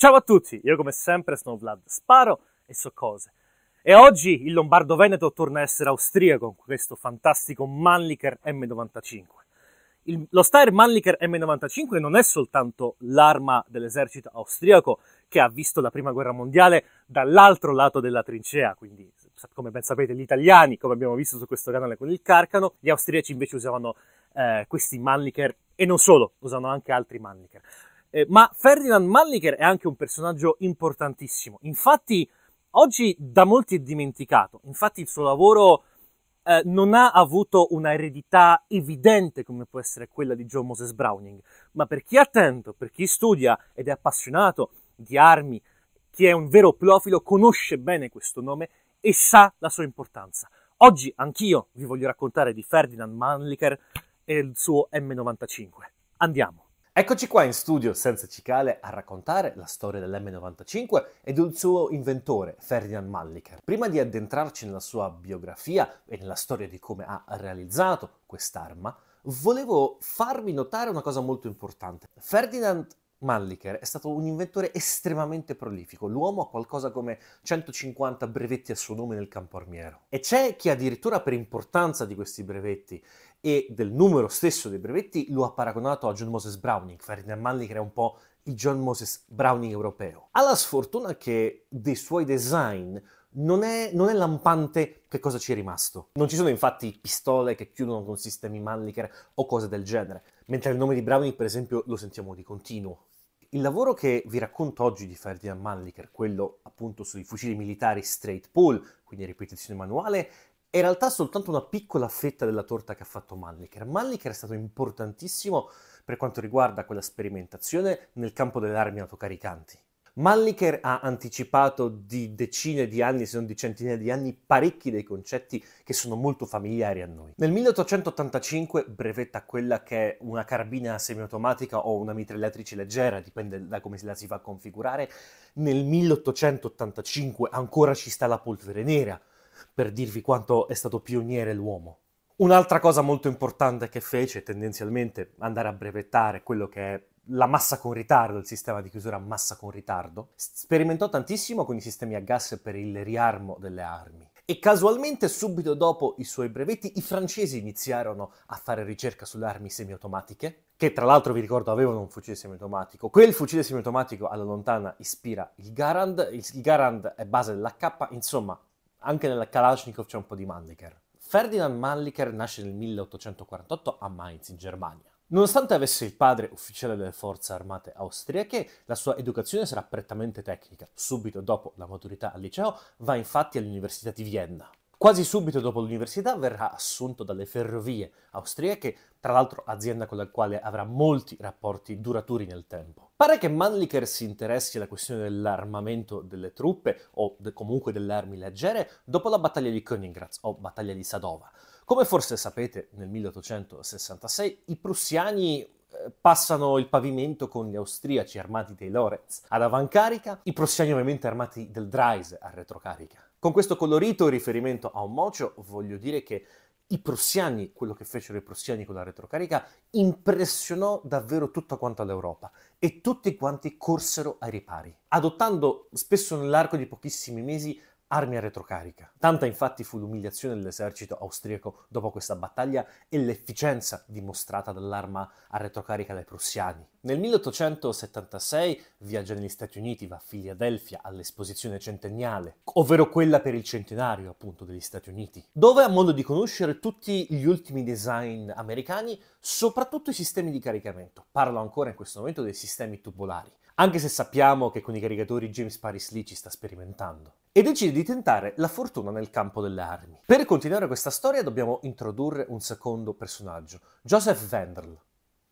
Ciao a tutti, io come sempre sono Vlad Sparo e so cose. E oggi il Lombardo Veneto torna a essere austriaco con questo fantastico Mannlicher M95. Il, lo Steyr Mannlicher M95 non è soltanto l'arma dell'esercito austriaco che ha visto la prima guerra mondiale dall'altro lato della trincea, quindi come ben sapete gli italiani, come abbiamo visto su questo canale con il Carcano, gli austriaci invece usavano eh, questi Mannlicher e non solo, usano anche altri Mannlicher. Eh, ma Ferdinand Malliker è anche un personaggio importantissimo. Infatti, oggi da molti è dimenticato. Infatti, il suo lavoro eh, non ha avuto una eredità evidente come può essere quella di John Moses Browning. Ma per chi è attento, per chi studia ed è appassionato di armi, chi è un vero pleofilo, conosce bene questo nome e sa la sua importanza. Oggi anch'io vi voglio raccontare di Ferdinand Mannlicher e il suo M95. Andiamo! Eccoci qua in studio senza cicale a raccontare la storia dell'M95 e del suo inventore Ferdinand Malliker. Prima di addentrarci nella sua biografia e nella storia di come ha realizzato quest'arma, volevo farvi notare una cosa molto importante. Ferdinand Malliker è stato un inventore estremamente prolifico, l'uomo ha qualcosa come 150 brevetti a suo nome nel campo armiero. E c'è chi addirittura per importanza di questi brevetti e del numero stesso dei brevetti lo ha paragonato a John Moses Browning. Ferdinand Manley era un po' il John Moses Browning europeo. Ha la sfortuna che dei suoi design non è, non è, lampante che cosa ci è rimasto. Non ci sono infatti pistole che chiudono con sistemi Mannlicher o cose del genere, mentre il nome di Browning per esempio lo sentiamo di continuo. Il lavoro che vi racconto oggi di Ferdinand Mannlicher, quello appunto sui fucili militari straight pull, quindi ripetizione manuale, è in realtà soltanto una piccola fetta della torta che ha fatto Mannlicher. Mannlicher è stato importantissimo per quanto riguarda quella sperimentazione nel campo delle armi autocaricanti. Mannlicher ha anticipato di decine di anni, se non di centinaia di anni, parecchi dei concetti che sono molto familiari a noi. Nel 1885 brevetta quella che è una carabina semiautomatica o una mitragliatrice leggera, dipende da come la si va a configurare. Nel 1885 ancora ci sta la polvere nera, per dirvi quanto è stato pioniere l'uomo. Un'altra cosa molto importante che fece, tendenzialmente andare a brevettare quello che è la massa con ritardo, il sistema di chiusura a massa con ritardo, sperimentò tantissimo con i sistemi a gas per il riarmo delle armi. E casualmente, subito dopo i suoi brevetti, i francesi iniziarono a fare ricerca sulle armi semiautomatiche, che tra l'altro vi ricordo avevano un fucile semiautomatico. Quel fucile semiautomatico alla lontana ispira il Garand, il Garand è base dell'H, insomma anche nella Kalashnikov c'è un po' di Mannlicher. Ferdinand Mannlicher nasce nel 1848 a Mainz, in Germania. Nonostante avesse il padre ufficiale delle forze armate austriache, la sua educazione sarà prettamente tecnica. Subito dopo la maturità al liceo va infatti all'Università di Vienna. Quasi subito dopo l'università verrà assunto dalle ferrovie austriache, tra l'altro azienda con la quale avrà molti rapporti duraturi nel tempo. Pare che Mannlicher si interessi alla questione dell'armamento delle truppe, o de- comunque delle armi leggere, dopo la battaglia di Königgrätz, o battaglia di Sadova. Come forse sapete, nel 1866 i prussiani eh, passano il pavimento con gli austriaci armati dei Lorenz ad avancarica, i prussiani ovviamente armati del Dreise a retrocarica. Con questo colorito riferimento a un mocio voglio dire che i prussiani, quello che fecero i prussiani con la retrocarica, impressionò davvero tutta quanta l'Europa e tutti quanti corsero ai ripari, adottando spesso nell'arco di pochissimi mesi armi a retrocarica. Tanta infatti fu l'umiliazione dell'esercito austriaco dopo questa battaglia e l'efficienza dimostrata dall'arma a retrocarica dai prussiani. Nel 1876 viaggia negli Stati Uniti, va a Filadelfia all'esposizione centenniale, ovvero quella per il centenario appunto degli Stati Uniti, dove ha modo di conoscere tutti gli ultimi design americani, soprattutto i sistemi di caricamento. Parlo ancora in questo momento dei sistemi tubolari anche se sappiamo che con i caricatori James Paris Lee ci sta sperimentando. E decide di tentare la fortuna nel campo delle armi. Per continuare questa storia dobbiamo introdurre un secondo personaggio, Joseph Wendel.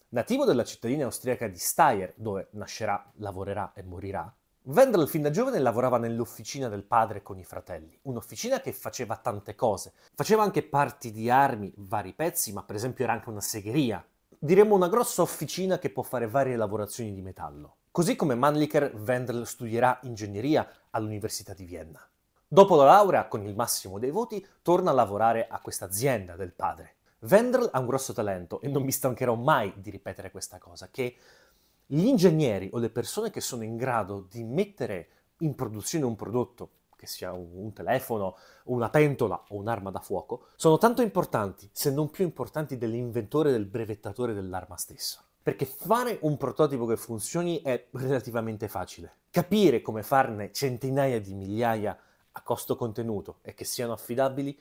Nativo della cittadina austriaca di Steyr, dove nascerà, lavorerà e morirà, Wendel fin da giovane lavorava nell'officina del padre con i fratelli, un'officina che faceva tante cose. Faceva anche parti di armi, vari pezzi, ma per esempio era anche una segheria. Diremmo una grossa officina che può fare varie lavorazioni di metallo così come Mannlicher Wendel studierà ingegneria all'Università di Vienna. Dopo la laurea, con il massimo dei voti, torna a lavorare a questa azienda del padre. Wendel ha un grosso talento, e non mi stancherò mai di ripetere questa cosa, che gli ingegneri o le persone che sono in grado di mettere in produzione un prodotto, che sia un, un telefono, una pentola o un'arma da fuoco, sono tanto importanti, se non più importanti, dell'inventore, del brevettatore dell'arma stessa. Perché fare un prototipo che funzioni è relativamente facile. Capire come farne centinaia di migliaia a costo contenuto e che siano affidabili,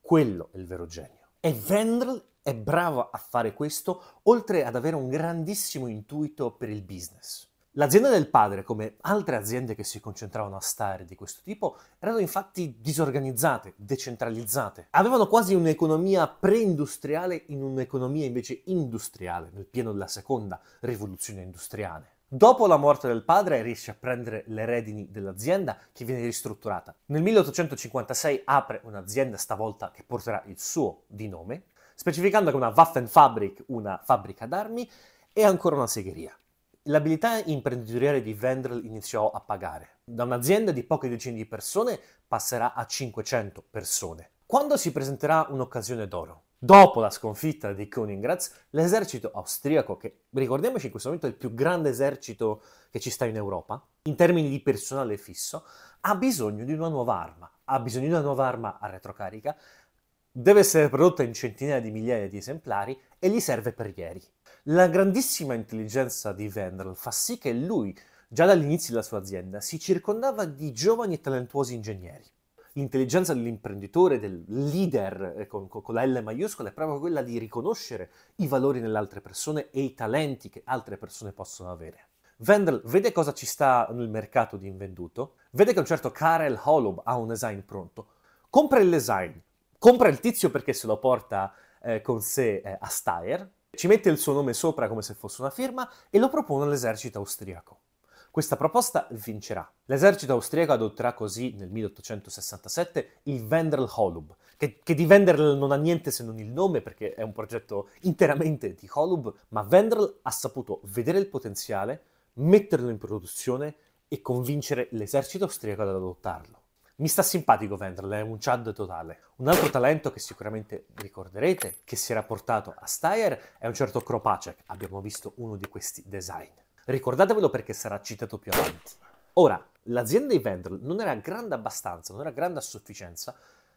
quello è il vero genio. E Vendrell è bravo a fare questo, oltre ad avere un grandissimo intuito per il business. L'azienda del padre, come altre aziende che si concentravano a stare di questo tipo, erano infatti disorganizzate, decentralizzate. Avevano quasi un'economia pre-industriale in un'economia invece industriale, nel pieno della seconda rivoluzione industriale. Dopo la morte del padre riesce a prendere le redini dell'azienda che viene ristrutturata. Nel 1856 apre un'azienda stavolta che porterà il suo di nome, specificando che una Waffenfabrik, una fabbrica d'armi, è ancora una segheria. L'abilità imprenditoriale di Vendrell iniziò a pagare. Da un'azienda di poche decine di persone passerà a 500 persone. Quando si presenterà un'occasione d'oro? Dopo la sconfitta di Königgrätz, l'esercito austriaco, che ricordiamoci in questo momento è il più grande esercito che ci sta in Europa, in termini di personale fisso, ha bisogno di una nuova arma. Ha bisogno di una nuova arma a retrocarica, deve essere prodotta in centinaia di migliaia di esemplari e gli serve per ieri. La grandissima intelligenza di Vendral fa sì che lui, già dall'inizio della sua azienda, si circondava di giovani e talentuosi ingegneri. L'intelligenza dell'imprenditore, del leader eh, con, con la L maiuscola, è proprio quella di riconoscere i valori nelle altre persone e i talenti che altre persone possono avere. Vendel vede cosa ci sta nel mercato di invenduto, vede che un certo Karel Holub ha un design pronto, compra il design, compra il tizio perché se lo porta eh, con sé eh, a Steyr, ci mette il suo nome sopra come se fosse una firma e lo propone all'esercito austriaco. Questa proposta vincerà. L'esercito austriaco adotterà così nel 1867 il Wenderl Holub, che, che, di Wenderl non ha niente se non il nome perché è un progetto interamente di Holub, ma Wenderl ha saputo vedere il potenziale, metterlo in produzione e convincere l'esercito austriaco ad adottarlo. Mi sta simpatico Vendral, è un Chad totale. Un altro talento che sicuramente ricorderete, che si era portato a Steyr, è un certo Kropacek. Abbiamo visto uno di questi design. Ricordatevelo perché sarà citato più avanti. Ora, l'azienda di Vendral non era grande abbastanza, non era grande a sufficienza,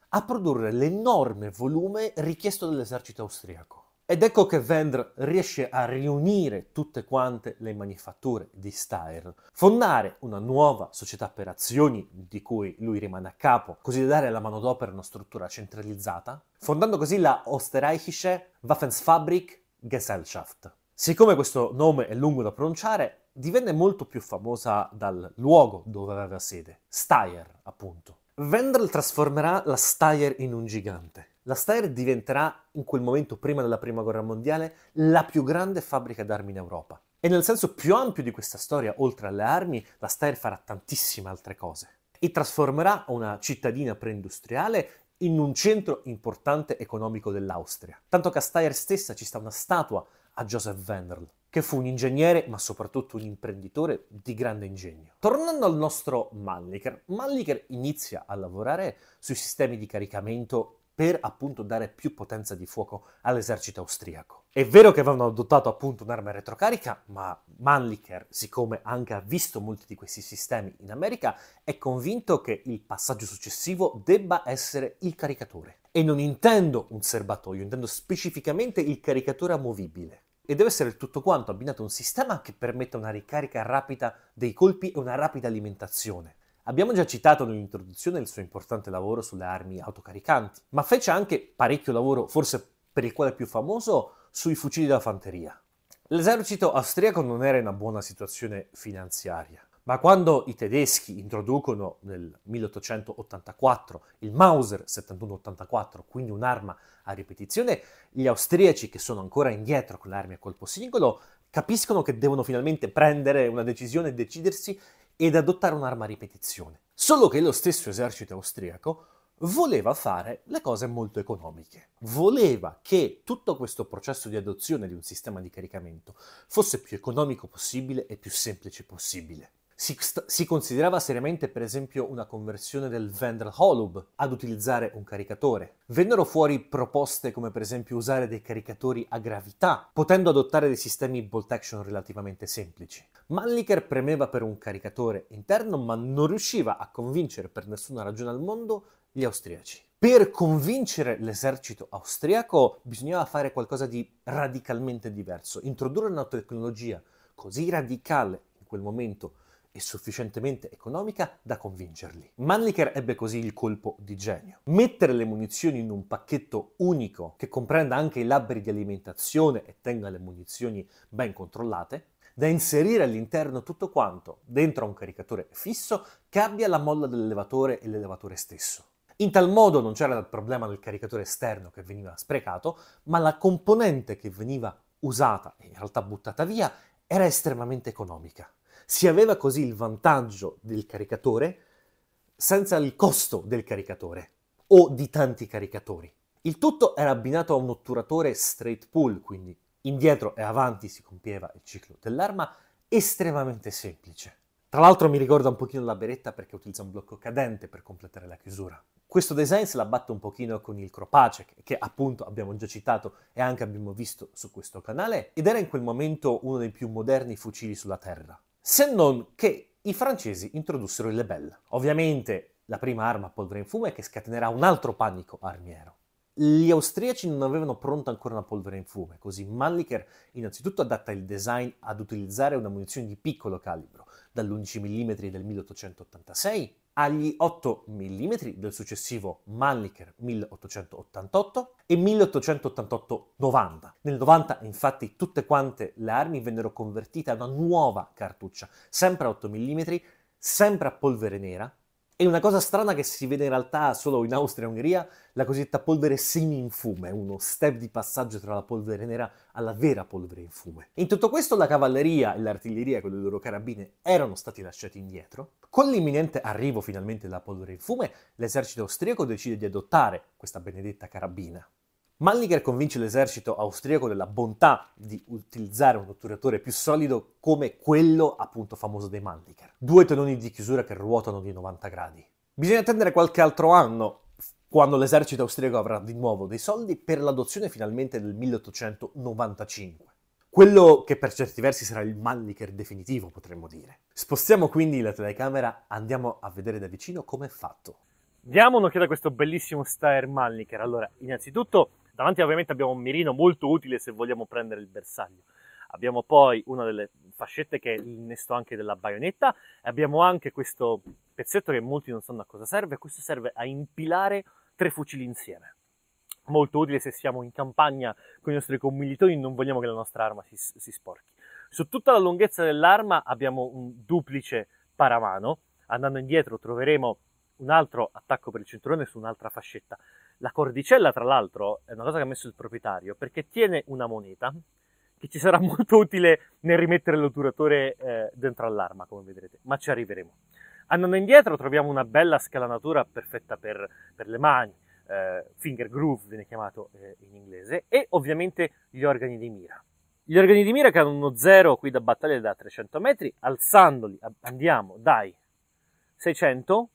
a produrre l'enorme volume richiesto dall'esercito austriaco. Ed ecco che Vendr riesce a riunire tutte quante le manifatture di Steyr, fondare una nuova società per azioni di cui lui rimane a capo, così da dare alla manodopera una struttura centralizzata, fondando così la Österreichische Waffensfabrik Gesellschaft. Siccome questo nome è lungo da pronunciare, divenne molto più famosa dal luogo dove aveva sede, Steyr appunto. Vendr trasformerà la Steyr in un gigante, la Steyr diventerà, in quel momento prima della Prima Guerra Mondiale, la più grande fabbrica d'armi in Europa. E nel senso più ampio di questa storia, oltre alle armi, la Steyr farà tantissime altre cose. E trasformerà una cittadina preindustriale in un centro importante economico dell'Austria. Tanto che a Steyr stessa ci sta una statua a Joseph Wendel, che fu un ingegnere, ma soprattutto un imprenditore di grande ingegno. Tornando al nostro Malliker, Malliker inizia a lavorare sui sistemi di caricamento per appunto dare più potenza di fuoco all'esercito austriaco. È vero che avevano adottato appunto un'arma retrocarica, ma Mannlicher, siccome anche ha visto molti di questi sistemi in America, è convinto che il passaggio successivo debba essere il caricatore. E non intendo un serbatoio, intendo specificamente il caricatore amovibile. E deve essere tutto quanto abbinato a un sistema che permetta una ricarica rapida dei colpi e una rapida alimentazione. Abbiamo già citato nell'introduzione il suo importante lavoro sulle armi autocaricanti, ma fece anche parecchio lavoro, forse per il quale è più famoso, sui fucili da fanteria. L'esercito austriaco non era in una buona situazione finanziaria, ma quando i tedeschi introducono nel 1884 il Mauser 7184, quindi un'arma a ripetizione, gli austriaci che sono ancora indietro con le armi a colpo singolo capiscono che devono finalmente prendere una decisione e decidersi ed adottare un'arma a ripetizione. Solo che lo stesso esercito austriaco voleva fare le cose molto economiche. Voleva che tutto questo processo di adozione di un sistema di caricamento fosse più economico possibile e più semplice possibile. Si, st- si considerava seriamente, per esempio, una conversione del Vendel Holub ad utilizzare un caricatore. Vennero fuori proposte come, per esempio, usare dei caricatori a gravità, potendo adottare dei sistemi bolt action relativamente semplici. Malliker premeva per un caricatore interno ma non riusciva a convincere per nessuna ragione al mondo gli austriaci. Per convincere l'esercito austriaco bisognava fare qualcosa di radicalmente diverso, introdurre una tecnologia così radicale in quel momento e sufficientemente economica da convincerli. Mannlicher ebbe così il colpo di genio. Mettere le munizioni in un pacchetto unico che comprenda anche i labbri di alimentazione e tenga le munizioni ben controllate da inserire all'interno tutto quanto dentro a un caricatore fisso che abbia la molla dell'elevatore e l'elevatore stesso. In tal modo non c'era il problema del caricatore esterno che veniva sprecato, ma la componente che veniva usata e in realtà buttata via era estremamente economica. Si aveva così il vantaggio del caricatore senza il costo del caricatore o di tanti caricatori. Il tutto era abbinato a un otturatore straight pull, quindi indietro e avanti si compieva il ciclo dell'arma, estremamente semplice. Tra l'altro mi ricorda un pochino la beretta perché utilizza un blocco cadente per completare la chiusura. Questo design se la batte un pochino con il Cropace, che appunto abbiamo già citato e anche abbiamo visto su questo canale, ed era in quel momento uno dei più moderni fucili sulla terra. Se non che i francesi introdussero il Lebel. Ovviamente la prima arma a polvere in fumo è che scatenerà un altro panico armiero. Gli austriaci non avevano pronta ancora una polvere in fume, così Mannlicher innanzitutto adatta il design ad utilizzare una munizione di piccolo calibro, dall'11 mm del 1886 agli 8 mm del successivo Mannlicher 1888 e 1888-90. Nel 90 infatti tutte quante le armi vennero convertite a una nuova cartuccia, sempre a 8 mm, sempre a polvere nera, e una cosa strana che si vede in realtà solo in Austria e Ungheria, la cosiddetta polvere semi-infume, uno step di passaggio tra la polvere nera alla vera polvere in fume. In tutto questo la cavalleria e l'artiglieria con le loro carabine erano stati lasciati indietro. Con l'imminente arrivo finalmente della polvere in fume, l'esercito austriaco decide di adottare questa benedetta carabina. Mannlicher convince l'esercito austriaco della bontà di utilizzare un otturatore più solido come quello appunto famoso dei Mannlicher. Due teloni di chiusura che ruotano di 90 gradi. Bisogna attendere qualche altro anno, quando l'esercito austriaco avrà di nuovo dei soldi, per l'adozione finalmente del 1895. Quello che per certi versi sarà il Mannlicher definitivo, potremmo dire. Spostiamo quindi la telecamera, andiamo a vedere da vicino come è fatto. Diamo un'occhiata a questo bellissimo Steyr Mannlicher. Allora, innanzitutto Davanti ovviamente abbiamo un mirino molto utile se vogliamo prendere il bersaglio. Abbiamo poi una delle fascette che è il nesto anche della baionetta e abbiamo anche questo pezzetto che molti non sanno a cosa serve. Questo serve a impilare tre fucili insieme. Molto utile se siamo in campagna con i nostri commilitoni e non vogliamo che la nostra arma si, si sporchi. Su tutta la lunghezza dell'arma abbiamo un duplice paramano. Andando indietro troveremo un altro attacco per il cinturone su un'altra fascetta. La cordicella, tra l'altro, è una cosa che ha messo il proprietario perché tiene una moneta che ci sarà molto utile nel rimettere l'otturatore eh, dentro all'arma, come vedrete, ma ci arriveremo. Andando indietro troviamo una bella scalanatura perfetta per, per le mani, eh, finger groove viene chiamato eh, in inglese, e ovviamente gli organi di mira. Gli organi di mira che hanno uno zero qui da battaglia da 300 metri, alzandoli andiamo dai 600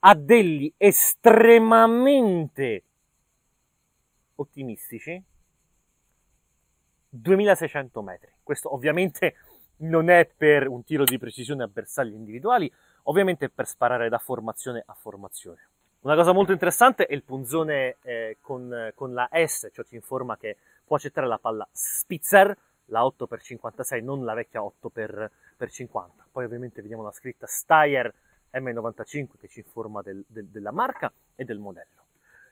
a degli estremamente ottimistici 2600 metri. Questo ovviamente non è per un tiro di precisione a bersagli individuali, ovviamente è per sparare da formazione a formazione. Una cosa molto interessante è il punzone eh, con, con, la S, cioè ci informa che può accettare la palla Spitzer, la 8x56, non la vecchia 8x50. Poi ovviamente vediamo la scritta Steyer M95 che ci informa del, del, della marca e del modello.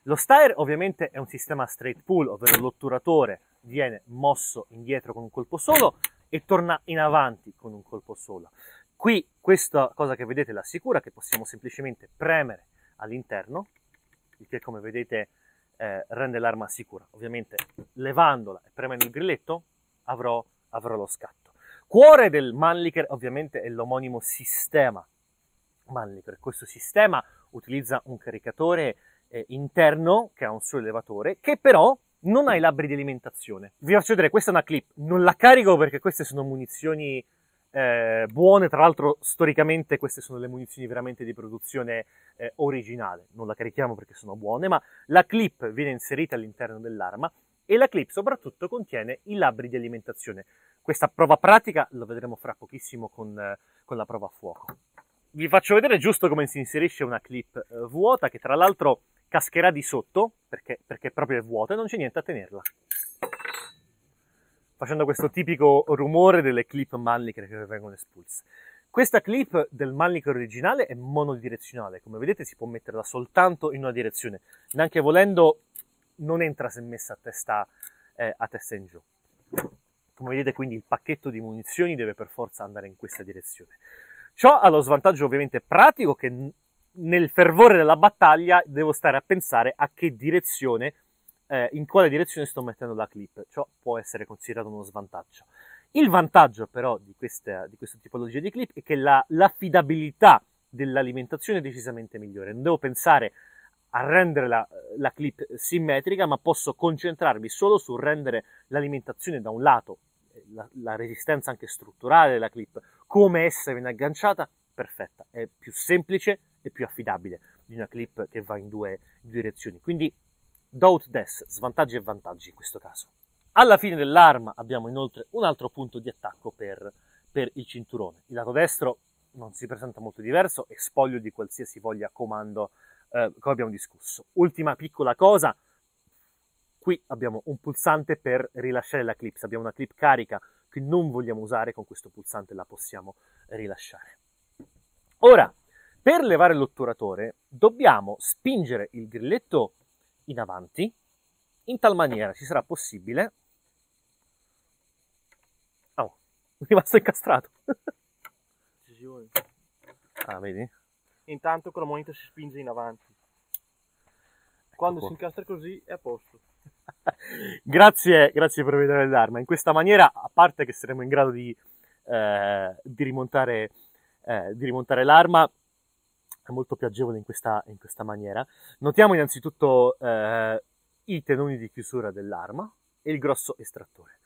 Lo stair ovviamente è un sistema straight pull, ovvero l'otturatore viene mosso indietro con un colpo solo e torna in avanti con un colpo solo. Qui questa cosa che vedete la assicura che possiamo semplicemente premere all'interno, il che come vedete eh, rende l'arma sicura. Ovviamente levandola e premendo il grilletto avrò, avrò lo scatto. Cuore del Mannlicher ovviamente è l'omonimo sistema Mannlicher. Questo sistema utilizza un caricatore eh, interno che ha un suo elevatore, che però non ha i labbri di alimentazione. Vi faccio vedere, questa è una clip, non la carico perché queste sono munizioni eh, buone, tra l'altro storicamente queste sono le munizioni veramente di produzione eh, originale, non la carichiamo perché sono buone, ma la clip viene inserita all'interno dell'arma e la clip soprattutto contiene i labbri di alimentazione. Questa prova pratica la vedremo fra pochissimo con, eh, con la prova a fuoco vi faccio vedere giusto come si inserisce una clip eh, vuota che tra l'altro cascherà di sotto perché, perché proprio è vuota e non c'è niente a tenerla facendo questo tipico rumore delle clip Malliker che vengono espulse. Questa clip del Malliker originale è monodirezionale, come vedete si può metterla soltanto in una direzione, neanche volendo non entra se messa a testa, eh, a testa in giù. Come vedete quindi il pacchetto di munizioni deve per forza andare in questa direzione. Ciò ha lo svantaggio ovviamente pratico che nel fervore della battaglia devo stare a pensare a che direzione, eh, in quale direzione sto mettendo la clip. Ciò può essere considerato uno svantaggio. Il vantaggio però di questa, di questa tipologia di clip è che la, l'affidabilità dell'alimentazione è decisamente migliore. Non devo pensare a rendere la, la clip simmetrica, ma posso concentrarmi solo sul rendere l'alimentazione da un lato la, la resistenza anche strutturale della clip, come essere inagganciata, perfetta, è più semplice e più affidabile di una clip che va in due direzioni. Quindi doubt death, svantaggi e vantaggi in questo caso. Alla fine dell'arma abbiamo inoltre un altro punto di attacco per, per il cinturone. Il lato destro non si presenta molto diverso, è spoglio di qualsiasi voglia comando eh, come abbiamo discusso. Ultima piccola cosa, Qui abbiamo un pulsante per rilasciare la clip, se abbiamo una clip carica che non vogliamo usare, con questo pulsante la possiamo rilasciare. Ora, per levare l'otturatore dobbiamo spingere il grilletto in avanti, in tal maniera ci sarà possibile... Ah, oh, è rimasto incastrato! Decisione. Ah, vedi? Intanto con la moneta si spinge in avanti. Ecco Quando ecco. si incastra così è a posto. grazie, grazie vedere l'arma. In questa maniera, a parte che saremo in grado di, eh, di, rimontare, eh, di rimontare, l'arma, è molto più agevole in questa, in questa maniera. Notiamo innanzitutto eh, i tenoni di chiusura dell'arma e il grosso estrattore.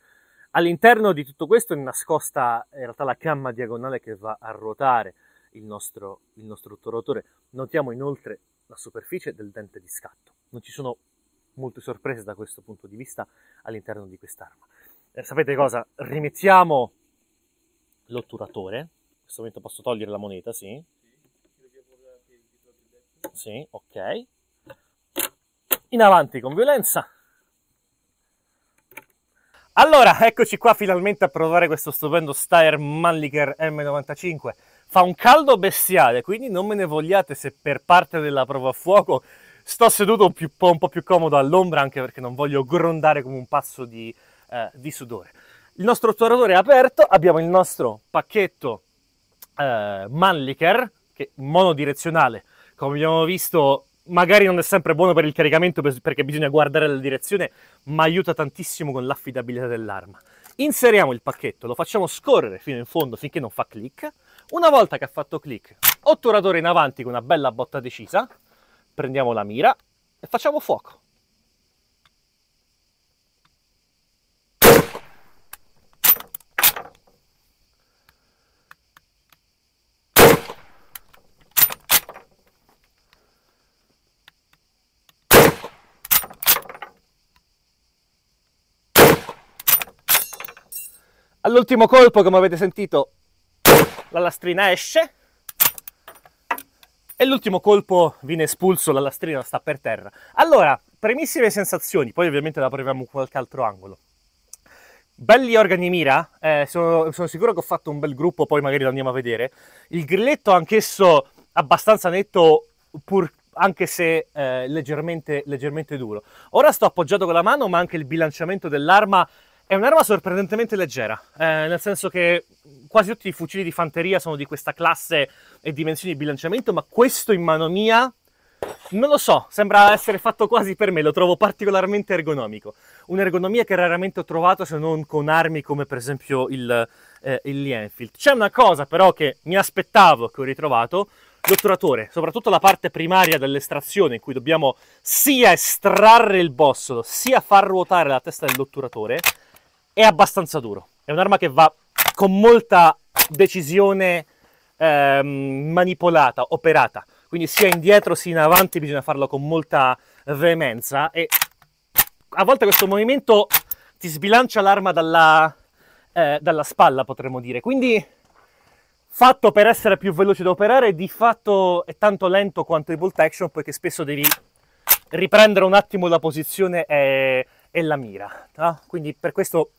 All'interno di tutto questo è nascosta in realtà la camma diagonale che va a ruotare il nostro, il nostro rotore. Notiamo inoltre la superficie del dente di scatto. Non ci sono molte sorprese da questo punto di vista all'interno di quest'arma. Eh, sapete cosa? Rimettiamo l'otturatore, in questo momento posso togliere la moneta, sì? Sì, ok. In avanti con violenza. Allora, eccoci qua finalmente a provare questo stupendo Steyr Mannlicher M95. Fa un caldo bestiale, quindi non me ne vogliate se per parte della prova a fuoco Sto seduto più, un po' più comodo all'ombra anche perché non voglio grondare come un passo di, eh, di sudore. Il nostro otturatore è aperto, abbiamo il nostro pacchetto eh, Manliker, che è monodirezionale, come abbiamo visto magari non è sempre buono per il caricamento perché bisogna guardare la direzione, ma aiuta tantissimo con l'affidabilità dell'arma. Inseriamo il pacchetto, lo facciamo scorrere fino in fondo finché non fa click. Una volta che ha fatto click, otturatore in avanti con una bella botta decisa, prendiamo la mira e facciamo fuoco. All'ultimo colpo, come avete sentito, la lastrina esce e l'ultimo colpo viene espulso, la lastrina sta per terra. Allora, primissime sensazioni, poi ovviamente la proviamo in qualche altro angolo. Belli organi mira, eh, sono, sono, sicuro che ho fatto un bel gruppo, poi magari lo andiamo a vedere. Il grilletto anch'esso abbastanza netto, pur, anche se eh, leggermente, leggermente duro. Ora sto appoggiato con la mano, ma anche il bilanciamento dell'arma è un'arma sorprendentemente leggera, eh, nel senso che quasi tutti i fucili di fanteria sono di questa classe e dimensioni di bilanciamento, ma questo in mano mia non lo so, sembra essere fatto quasi per me, lo trovo particolarmente ergonomico. Un'ergonomia che raramente ho trovato se non con armi come per esempio il, eh, il Enfield. C'è una cosa però che mi aspettavo che ho ritrovato, l'otturatore, soprattutto la parte primaria dell'estrazione in cui dobbiamo sia estrarre il bossolo, sia far ruotare la testa dell'otturatore, è abbastanza duro. È un'arma che va con molta decisione ehm, manipolata, operata. Quindi sia indietro sia in avanti bisogna farlo con molta veemenza e a volte questo movimento ti sbilancia l'arma dalla, eh, dalla spalla, potremmo dire. Quindi fatto per essere più veloce da operare, di fatto è tanto lento quanto i bolt action, poiché spesso devi riprendere un attimo la posizione e, e la mira. Ah, quindi per questo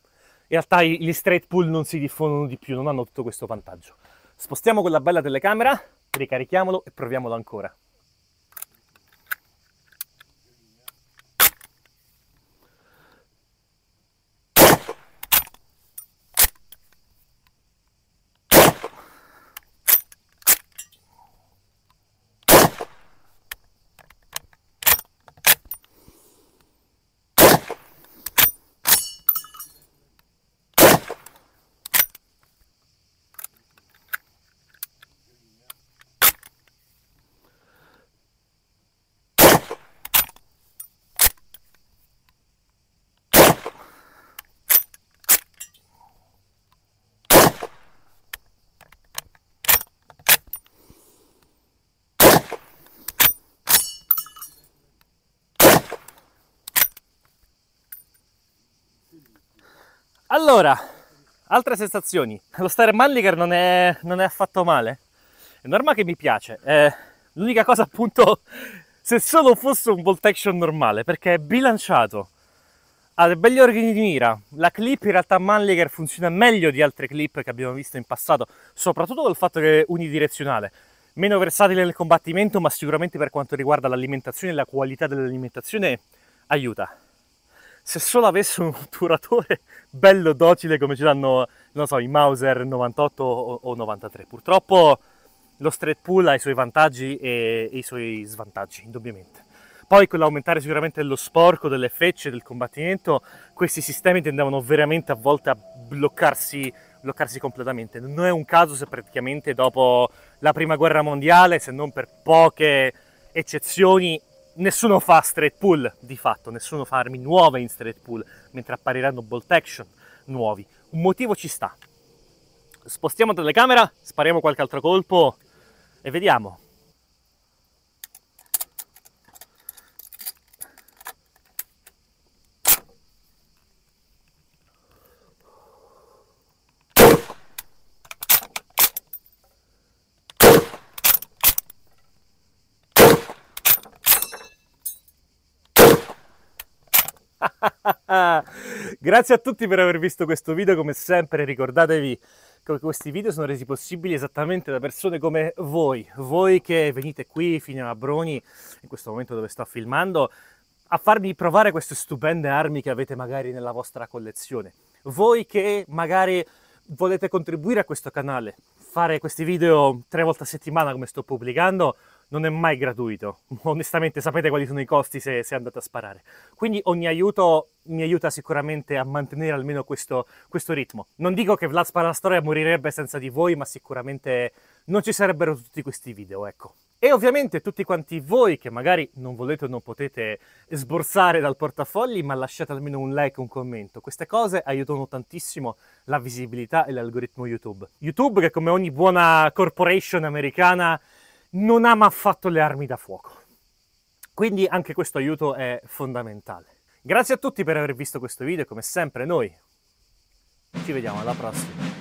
in realtà gli straight pull non si diffondono di più, non hanno tutto questo vantaggio. Spostiamo quella bella telecamera, ricarichiamolo e proviamolo ancora. Allora, altre sensazioni. Lo stare Malliger non è, non è affatto male. È normale che mi piace. Eh, l'unica cosa appunto, se solo fosse un bolt action normale, perché è bilanciato. Ha dei begli organi di mira. La clip in realtà Manliger funziona meglio di altre clip che abbiamo visto in passato, soprattutto col fatto che è unidirezionale meno versatile nel combattimento, ma sicuramente per quanto riguarda l'alimentazione e la qualità dell'alimentazione aiuta se solo avesse un otturatore bello docile come ci danno, non so, i Mauser 98 o 93. Purtroppo lo straight pull ha i suoi vantaggi e i suoi svantaggi, indubbiamente. Poi con l'aumentare sicuramente dello sporco, delle fecce, del combattimento, questi sistemi tendevano veramente a volte a bloccarsi, bloccarsi completamente. Non è un caso se praticamente dopo la prima guerra mondiale, se non per poche eccezioni, nessuno fa straight pull di fatto, nessuno fa armi nuove in straight pull, mentre appariranno bolt action nuovi. Un motivo ci sta. Spostiamo telecamera, spariamo qualche altro colpo e vediamo. Grazie a tutti per aver visto questo video, come sempre ricordatevi che questi video sono resi possibili esattamente da persone come voi, voi che venite qui fino a Broni, in questo momento dove sto filmando, a farmi provare queste stupende armi che avete magari nella vostra collezione, voi che magari volete contribuire a questo canale, fare questi video tre volte a settimana come sto pubblicando, non è mai gratuito. Onestamente sapete quali sono i costi se, se andate a sparare. Quindi ogni aiuto mi aiuta sicuramente a mantenere almeno questo, questo ritmo. Non dico che Vlad Sparastoria morirebbe senza di voi, ma sicuramente non ci sarebbero tutti questi video, ecco. E ovviamente tutti quanti voi che magari non volete o non potete sborsare dal portafogli, ma lasciate almeno un like, un commento. Queste cose aiutano tantissimo la visibilità e l'algoritmo YouTube. YouTube che come ogni buona corporation americana non ama affatto le armi da fuoco. Quindi anche questo aiuto è fondamentale. Grazie a tutti per aver visto questo video, e come sempre noi ci vediamo alla prossima.